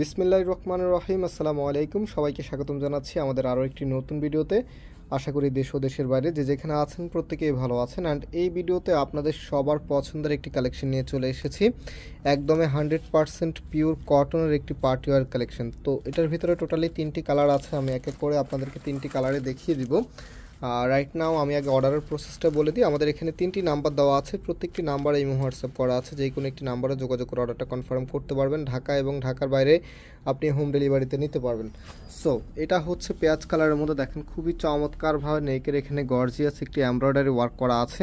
বিসমিল্লাহ রহমান রহিম আসসালামু আলাইকুম সবাইকে স্বাগতম জানাচ্ছি আমাদের আরও একটি নতুন ভিডিওতে আশা করি দেশ ও দেশের বাইরে যে যেখানে আছেন প্রত্যেকেই ভালো আছেন অ্যান্ড এই ভিডিওতে আপনাদের সবার পছন্দের একটি কালেকশন নিয়ে চলে এসেছি একদমে হান্ড্রেড পারসেন্ট পিওর কটনের একটি পার্টিওয়ার কালেকশন তো এটার ভিতরে টোটালি তিনটি কালার আছে আমি এক এক করে আপনাদেরকে তিনটি কালারে দেখিয়ে দিব রাইট নাও আমি আগে অর্ডারের প্রসেসটা বলে দিই আমাদের এখানে তিনটি নাম্বার দেওয়া আছে প্রত্যেকটি নাম্বারে এই হোয়াটসঅ্যাপ করা আছে যে কোনো একটি নাম্বারে যোগাযোগ করে অর্ডারটা কনফার্ম করতে পারবেন ঢাকা এবং ঢাকার বাইরে আপনি হোম ডেলিভারিতে নিতে পারবেন সো এটা হচ্ছে পেঁয়াজ কালারের মধ্যে দেখেন খুবই চমৎকারভাবে নেকের এখানে গর্জিয়াস একটি এমব্রয়ডারি ওয়ার্ক করা আছে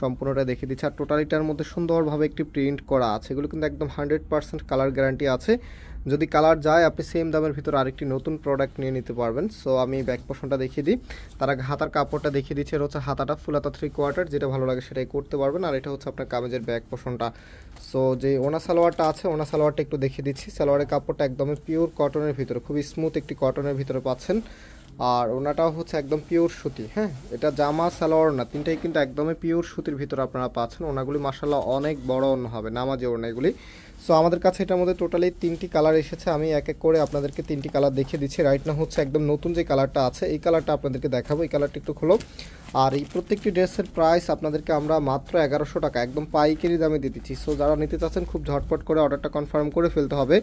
সম্পূর্ণটা দেখিয়ে দিচ্ছে আর টোটালিটার মধ্যে সুন্দরভাবে একটি প্রিন্ট করা আছে এগুলো কিন্তু একদম হান্ড্রেড পার্সেন্ট কালার গ্যারান্টি আছে যদি কালার যায় আপনি সেম দামের ভিতর আরেকটি নতুন প্রোডাক্ট নিয়ে নিতে পারবেন সো আমি ব্যাক পোশনটা দেখিয়ে দিই তার আগে হাতার কাপড়টা দেখিয়ে দিচ্ছে এটা হচ্ছে হাতাটা ফুল হাতা থ্রি কোয়ার্টার যেটা ভালো লাগে সেটাই করতে পারবেন আর এটা হচ্ছে আপনার কামেজের ব্যাক পোশনটা সো যে ওনা সালোয়ারটা আছে ওনা সালোয়ারটা একটু দেখিয়ে দিচ্ছি সালোয়ারের কাপড়টা একদমই পিওর কটনের ভিতরে খুবই স্মুথ একটি কটনের ভিতরে পাচ্ছেন আর ওনাটাও হচ্ছে একদম পিওর সুতি হ্যাঁ এটা জামা সালোয়ার না তিনটাই কিন্তু একদমই পিওর সুতির ভিতরে আপনারা পাচ্ছেন ওনাগুলি মাসাল্লাহ অনেক বড় অন্য হবে নামাজে ওনাগুলি সো আমাদের কাছে এটার মধ্যে টোটালি তিনটি কালার এসেছে আমি এক এক করে আপনাদেরকে তিনটি কালার দেখিয়ে দিচ্ছি রাইট না হচ্ছে একদম নতুন যে কালারটা আছে এই কালারটা আপনাদেরকে দেখাবো এই কালারটা একটু খোলো আর এই প্রত্যেকটি ড্রেসের প্রাইস আপনাদেরকে আমরা মাত্র এগারোশো টাকা একদম পাইকারি দামে দিয়ে দিচ্ছি সো যারা নিতে চাচ্ছেন খুব ঝটপট করে অর্ডারটা কনফার্ম করে ফেলতে হবে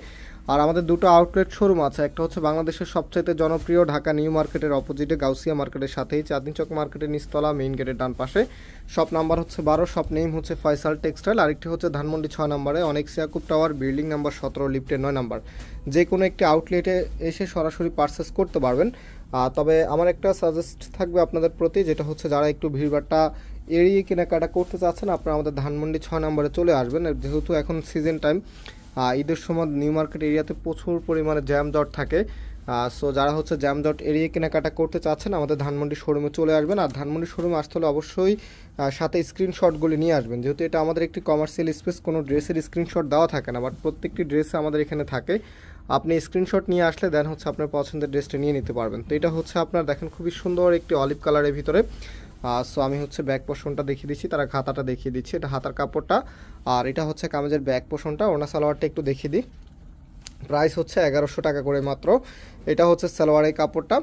আর আমাদের দুটো আউটলেট শোরুম আছে একটা হচ্ছে বাংলাদেশের সবচেয়ে জনপ্রিয় ঢাকা নিউ মার্কেটের অপোজিটে গাউসিয়া মার্কেটের সাথেই চাঁদনি চক মার্কেটের নিচতলা মেইন গেটের ডান পাশে শপ নাম্বার হচ্ছে বারো শপ নেম হচ্ছে ফয়সাল টেক্সটাইল আরেকটি হচ্ছে ধানমন্ডি ছয় নম্বরে অনেক সিয়াকুব টাওয়ার বিল্ডিং নাম্বার সতেরো লিফটের নয় নাম্বার যে কোনো একটি আউটলেটে এসে সরাসরি পারচেস করতে পারবেন তবে আমার একটা সাজেস্ট থাকবে আপনাদের প্রতি যেটা হচ্ছে যারা একটু ভিড়ভাড়টা এড়িয়ে কেনাকাটা করতে চাচ্ছেন আপনারা আমাদের ধানমন্ডি ছয় নম্বরে চলে আসবেন যেহেতু এখন সিজন টাইম ঈদের সময় নিউ মার্কেট এরিয়াতে প্রচুর পরিমাণে জ্যাম জট থাকে সো যারা হচ্ছে জ্যাম জট এড়িয়ে কেনাকাটা করতে চাচ্ছেন আমাদের ধানমন্ডি শোরুমে চলে আসবেন আর ধানমন্ডি শোরুমে আসতে হলে অবশ্যই সাথে স্ক্রিনশটগুলি নিয়ে আসবেন যেহেতু এটা আমাদের একটি কমার্শিয়াল স্পেস কোনো ড্রেসের স্ক্রিনশট দেওয়া থাকে না বাট প্রত্যেকটি ড্রেস আমাদের এখানে থাকে আপনি স্ক্রিনশট নিয়ে আসলে দেন হচ্ছে আপনার পছন্দের ড্রেসটা নিয়ে নিতে পারবেন তো এটা হচ্ছে আপনার দেখেন খুবই সুন্দর একটি অলিভ কালারের ভিতরে সো আমি হচ্ছে ব্যাক পোষণটা দেখিয়ে দিচ্ছি তারা খাতাটা দেখিয়ে দিচ্ছি এটা হাতার কাপড়টা আর এটা হচ্ছে কামেজের ব্যাক পোষণটা ওনা সালোয়ারটা একটু দেখিয়ে দিই প্রাইস হচ্ছে এগারোশো টাকা করে মাত্র এটা হচ্ছে সালোয়ারের কাপড়টা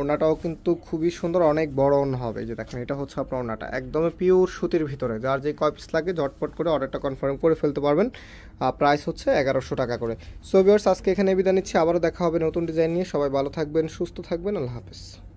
ওনাটাও কিন্তু খুবই সুন্দর অনেক বড় ওনা হবে যে দেখেন এটা হচ্ছে আপনার ওনাটা একদমই পিওর সুতির ভিতরে যার যে কয় পিস লাগে ঝটপট করে অর্ডারটা কনফার্ম করে ফেলতে পারবেন আর প্রাইস হচ্ছে এগারোশো টাকা করে সো বিয়ার্স আজকে এখানে বিদায় নিচ্ছি আবারও দেখা হবে নতুন ডিজাইন নিয়ে সবাই ভালো থাকবেন সুস্থ থাকবেন আল্লাহ হাফেজ